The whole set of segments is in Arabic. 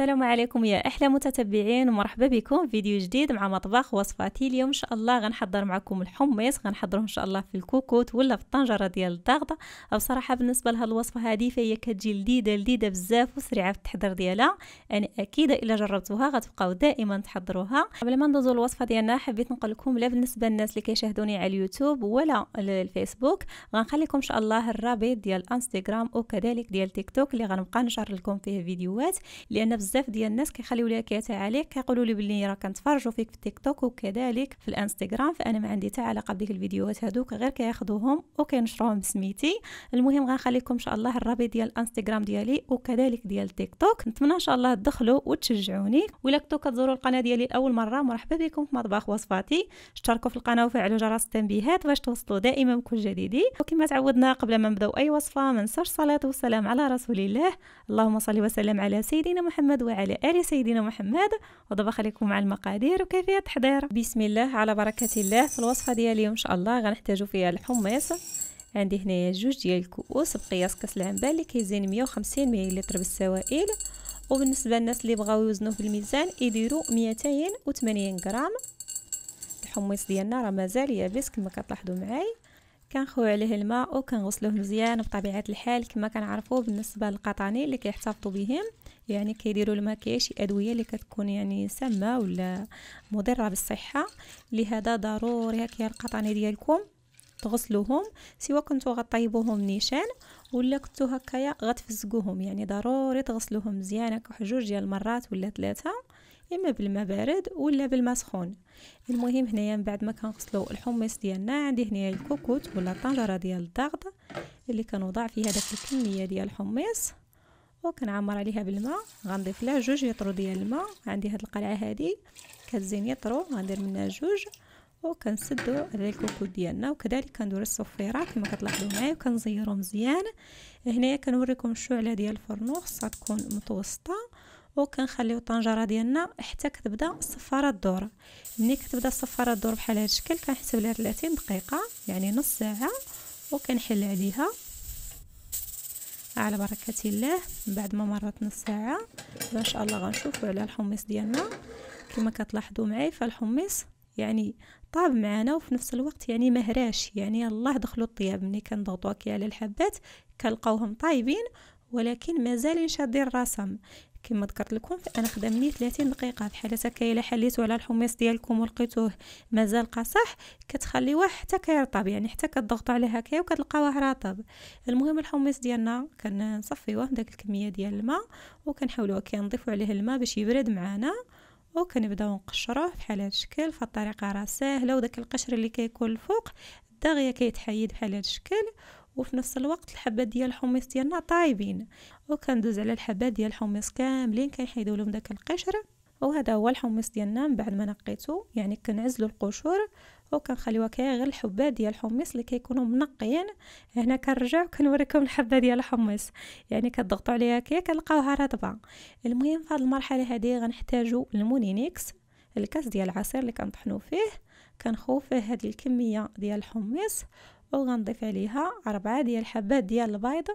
السلام عليكم يا احلى متتبعين ومرحبا بكم فيديو جديد مع مطبخ وصفاتي اليوم ان شاء الله غنحضر معكم الحميص غنحضره ان شاء الله في الكوكوت ولا في الطنجره ديال الضغطه بصراحه بالنسبه لهاد الوصفه هذه فهي كتجي لذيذه لذيذه بزاف وسريعه في التحضير ديالها انا اكيده الا جربتوها غتبقاو دائما تحضروها قبل ما ندوزو للوصفه ديالنا حبيت نقول لكم لا بالنسبه للناس اللي كيشاهدوني على اليوتيوب ولا الفيسبوك غنخليكم ان شاء الله الرابط ديال الانستغرام وكذلك ديال تيك توك اللي غنبقى نشر لكم فيه فيديوهات لان بزاف ديال الناس كيخليو ليا كتعاليق كيقولوا لي بلي راه كنتفرجوا فيك في التيك توك وكذلك في الانستغرام فانا ما عندي حتى علاقه بديك الفيديوهات هذوك غير كياخذوهم وكينشروهم بسميتي المهم غنخليكم ان شاء الله الرابط ديال الانستغرام ديالي وكذلك ديال التيك توك نتمنى ان شاء الله تدخلوا وتشجعوني ولا كنتو كتزوروا القناه ديالي لاول مره مرحبا بكم في مطبخ وصفاتي اشتركوا في القناه وفعلوا جرس التنبيهات باش توصلوا دائما بكل جديد وكما تعودنا قبل ما نبداو اي وصفه ما ننساوش الصلاه والسلام على رسول الله اللهم صل وسلم على سيدنا محمد محمد وعلى آل سيدنا محمد ودابا خليكم مع المقادير وكيفية تحضيره بسم الله على بركة الله في الوصفة ديال اليوم إن شاء الله غنحتاجو فيها الحمص عندي هنايا جوج ديال الكؤوس بقياس كاس العنبه اللي كيزين 150 ملل بالسوائل وبالنسبه للناس اللي بغاو يوزنوه بالميزان يديروا 280 غرام الحمص ديالنا راه مازال يابس كما كتلاحظوا معايا كنخويو عليه الماء وكنغسلوه مزيان بطبيعه الحال كما كنعرفوا بالنسبه للقطاني اللي كيحتفظوا بهم يعني كيديروا لما كاين شي ادويه اللي كتكون يعني سامه ولا مضره بالصحه لهذا ضروري هكا القطاني ديالكم تغسلوهم سواء كنتو غطيبوهم نيشان ولا كنتو هكايا غتفزقوهم يعني ضروري تغسلوهم مزيان هكا جوج ديال المرات ولا ثلاثه اما بالماء بارد ولا بالماء سخون المهم هنايا من بعد ما كنغسلو الحمص ديالنا عندي هنايا الكوكوت ولا الطنجره ديال الضغط اللي كنوضع فيها داك الكميه ديال الحمص وكنعمر عليها بالماء غنضيف لها جوج يطرو ديال الماء عندي هاد القلعه هادي كتزين يطرو غندير منها جوج وكنسدو على الكوكوت ديالنا وكذلك كندور الصفيره كما كتلاحظوا معايا وكنزيرو مزيان هنايا كنوريكم الشعله ديال الفرن خاصها تكون متوسطه وكنخليو الطنجره ديالنا حتى كتبدا الصفاره الدور ملي كتبدا الصفاره الدور بحال هذا الشكل كنحسب لها 30 دقيقه يعني نص ساعه وكنحل عليها على بركه الله بعد ما مرت نص ساعه ان شاء الله غنشوفوا على الحمص ديالنا كما كتلاحظوا معي فالحمص يعني طاب معنا وفي نفس الوقت يعني مهراش يعني الله دخلوا الطياب ملي كنضغطوا كي على الحبات كنلقاوهم طايبين ولكن مازال شادين الرسم كما ذكرت لكم انا خدمني 30 دقيقه حاله هكا الا حليتو على الحميص ديالكم ولقيتوه مازال قاصح كتخليوه حتى كيرطب يعني حتى كتضغطوا عليه هكا وكتلقاوه رطب المهم الحميص ديالنا كنصفيوه داك الكميه ديال الماء وكنحاولوا كنضيفوا عليه الماء باش يبرد معانا وكنبداو نقشروه بحال هاد الشكل فالطريقه راه ساهله وداك القشر اللي كيكون الفوق الداغيه كيتحيد بحال هذا الشكل وفي نفس الوقت الحبات ديال الحمص ديالنا طايبين وكندوز على الحبات ديال الحمص كاملين كنحيدو لهم داك القشر وهذا هو الحمص ديالنا من بعد ما نقيته يعني كنعزلو القشور وكنخليوها كي غير الحبات ديال الحمص اللي كيكونوا منقيين هنا كنرجع كنوريكم الحبه ديال الحمص يعني كتضغطوا عليها كي كنلقاوها رطبه المهم في هذه المرحله هذه غنحتاجوا المونينيكس الكاس ديال العصير اللي كنطحنوا فيه كنخوف فيه هذه الكميه ديال الحمص وغنضيف عليها أربعة ديال الحبات ديال البيض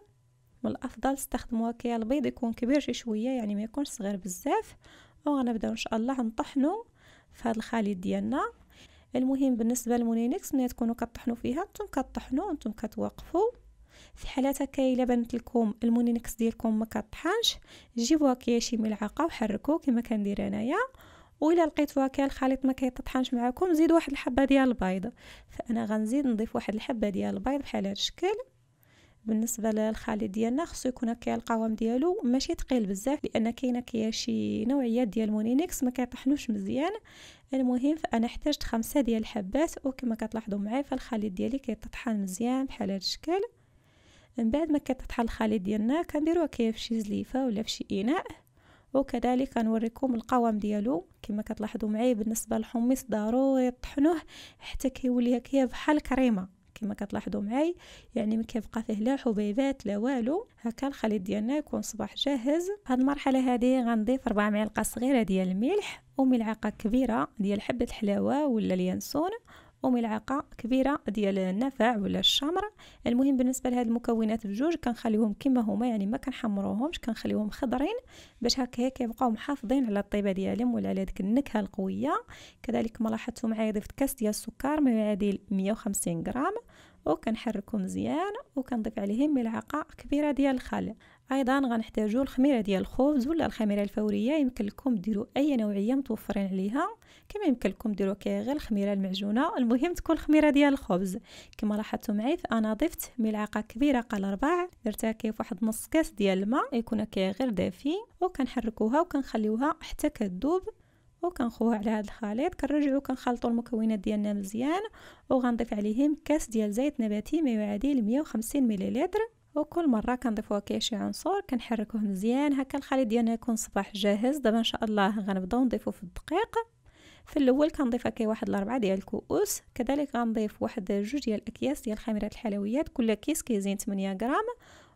من الأفضل استخدموها كي البيض يكون كبير شي شوية يعني ما يكون صغير بزاف وغنبداو إن شاء الله نطحنو في هذا الخليط ديالنا المهم بالنسبه للمونينكس ملي تكونوا كطحنوا فيها نتوما كطحنوا نتوما كتوقفوا في حالات هكا الا بانت لكم المونينكس ديالكم ما كطحنش جيبوها كي شي ملعقه وحركوه كما كندير انايا وإلا لقيتوها كان الخليط ما كيتطحنش معاكم زيد واحد الحبه ديال البيض فانا غنزيد نضيف واحد الحبه ديال البيض بحال هذا الشكل بالنسبه للخليط ديالنا خصو يكون هكا القوام ديالو ماشي ثقيل بزاف لان كاينه كيا شي نوعيات ديال مونينيكس ما كيطحنوش مزيان المهم فانا احتاجت خمسة ديال الحبات وكما كتلاحظوا معايا فالخليط ديالي كيتطحن مزيان بحال هذا الشكل من بعد ما كتطحن الخليط ديالنا كنديروها كيف شي زليفه ولا في شي اناء وكذلك غنوريكم القوام ديالو كما كتلاحظوا معي بالنسبه للحمص ضروري طحنوه حتى كيولي هكا بحال كريمه كما كتلاحظوا معاي يعني ما كيبقى فيه لا حبيبات لا والو هكا الخليط ديالنا يكون صباح جاهز هاد المرحله هادي غنضيف 4 معالق صغيره ديال الملح وملعقه كبيره ديال حبه الحلاوه ولا اليانسون وملعقه كبيره ديال النفع ولا الشمر المهم بالنسبه لهاد المكونات بجوج كنخليهم كما هما يعني ما كنحمروهمش كنخليهم خضرين باش هكا كيبقاو محافظين على الطيبه ديالهم ولا على ديك النكهه القويه كذلك ما لاحظتوا معايا ضفت كاس ديال السكر ما يعادل 150 غرام وكنحركو مزيان وكنضيف عليهم ملعقه كبيره ديال الخل ايضا غنحتاجو الخميره ديال الخبز ولا الخميره الفوريه يمكن لكم ديروا اي نوعيه متوفرين عليها كما يمكن لكم ديروا غير الخميره المعجونه المهم تكون الخميره ديال الخبز كما لاحظتوا معي فانا ضفت ملعقه كبيره قال ربع درتها كيف واحد نص كاس ديال الماء يكون غير دافي وكنحركوها وكنخليوها حتى كذوب وكنخوها على هذا الخليط كنرجعو كنخلطو المكونات ديالنا مزيان وغنضيف عليهم كاس ديال زيت نباتي ما يعادل 150 مليلتر وكل مرة كنضيفوا واقع شي عنصر كنحركوه مزيان هكا الخليط ديالنا يكون صباح جاهز دابا ان شاء الله غنبداو نضيفو في الدقيق في الاول كنضيف كي واحد الاربعه ديال الكؤوس كذلك غنضيف واحد جوج ديال الاكياس ديال خميره الحلويات كل كيس كيزين 8 غرام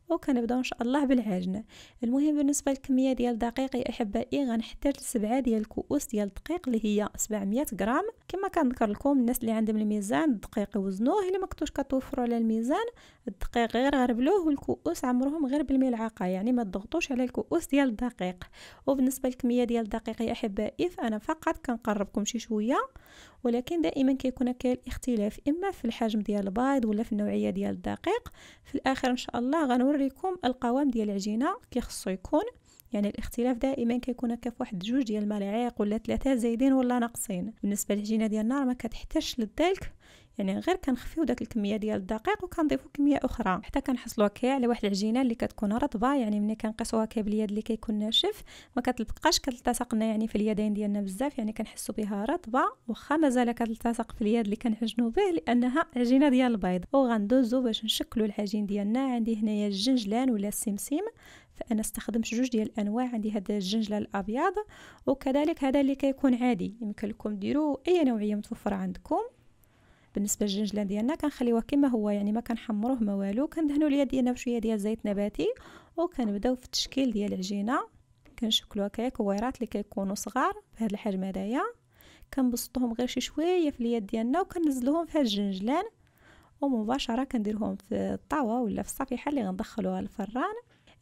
وكنبداو ان شاء الله بالعجن المهم بالنسبه للكميه ديال الدقيق يا احبائي غنحتاج لسبعة ديال الكؤوس ديال الدقيق اللي هي 700 غرام كما كنذكر لكم الناس اللي عندهم الميزان الدقيق يوزنوه الا ما كنتوش كتوفروا على الميزان الدقيق غير غربلوه والكؤوس عمرهم غير بالملعقه يعني ما تضغطوش على الكؤوس ديال الدقيق وبالنسبه للكميه ديال الدقيق يا احبائي فانا فقط كنقربكم شي شويه ولكن دائما كيكون كاين الاختلاف اما في الحجم ديال البيض ولا في النوعيه ديال الدقيق في الاخر ان شاء الله غنور لكم القوام ديال العجينه كيخصو يكون يعني الاختلاف دائما كيكون هكا في واحد جوج ديال الملاعق ولا ثلاثه زايدين ولا ناقصين بالنسبه للعجينه ديال النار ما كتحتاجش لذلك يعني غير كنخفيو داك الكميه ديال الدقيق وكنضيفو كميه اخرى حتى كنحصلوا هكا على واحد العجينه اللي كتكون رطبه يعني ملي كنقيسوها هكا باليد اللي كيكون ناشف ما كتلبقاش كتلتصق لنا يعني في اليدين ديالنا بزاف يعني كنحسو بها رطبه واخا مازال كتلتصق في اليد اللي كنعجنو به لانها عجينه ديال البيض وغندوزو باش نشكلو العجين ديالنا عندي هنايا الجنجلان ولا السمسم فانا استخدمت جوج ديال الانواع عندي هذا الجنجله الابيض وكذلك هذا اللي كيكون عادي يمكن لكم ديروا اي نوعيه متوفره عندكم بالنسبه للجنجله ديالنا كنخليوه كما هو يعني ما كنحمروه ما والو كندهنوا اليد ديالنا بشويه ديال زيت نباتي وكنبداو في التشكيل ديال العجينه كنشكلوها كيكويرات اللي كيكونوا صغار بهذا الحجم هذايا كنبسطوهم غير شي شويه في اليد ديالنا وكنزلوهم في هاد الجنجلان ومباشره كنديرهم في الطاوه ولا في الصفيحه اللي غندخلوها الفران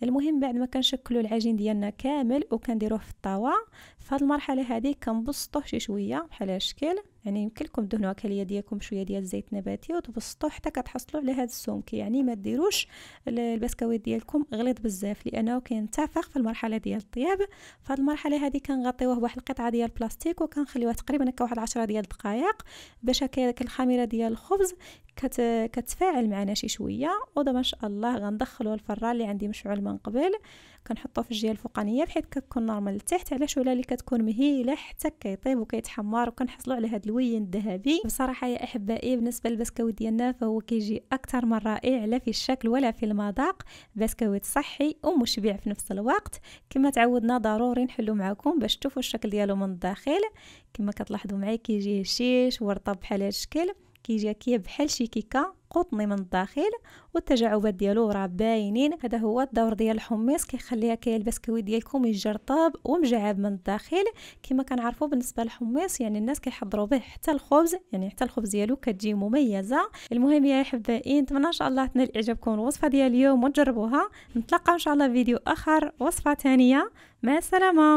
المهم بعد ما كنشكلوا العجين ديالنا كامل وكنديروه في الطاوه في هذه المرحله هذه كنبسطوه شي شويه بحال الشكل يعني يمكن لكم دهنوا هكا ديالكم شويه ديال الزيت النباتي وتبسطوا حتى كتحصلوا على هذا السمك يعني ما ديروش البسكويت ديالكم غليظ بزاف لانه كينتفخ في المرحله ديال الطياب فهاد المرحله هذه كنغطيوه بواحد القطعه ديال البلاستيك وكنخليوه تقريبا هكا واحد 10 ديال الدقائق باش هكا الخميره ديال الخبز كت... كتفاعل معنا شي شويه ودابا ان شاء الله غندخلو الفران اللي عندي مشعول من قبل كنحطو في الجهه الفوقانيه بحيث كتكون نورمال لتحت على شعله اللي كتكون مهيله حتى كيطيب وكيتحمر وكنحصلوا على هذا الحلوي الذهبي بصراحه يا احبائي بالنسبه للبسكويت ديالنا فهو كيجي اكثر من رائع لا في الشكل ولا في المذاق بسكويت صحي ومشبع في نفس الوقت كما تعودنا ضروري نحلو معكم باش تشوفوا الشكل ديالو من الداخل كما كتلاحظوا معايا كيجي هشيش ورطب بحال هذا الشكل كيجي كي بحال شي كيكه قطني من الداخل والتجاعبات ديالو راه باينين هذا هو الدور ديال الحميص كيخليها كيلبس كوي ديالكم يجرطاب ومجعب من الداخل كما كنعرفوا بالنسبه للحميص يعني الناس كيحضروا به حتى الخبز يعني حتى الخبز ديالو كتجي مميزه المهم يا احبائي نتمنى ان شاء الله تنال اعجابكم الوصفه ديال اليوم وتجربوها نتلاقاو ان شاء الله فيديو اخر وصفه ثانيه مع السلامه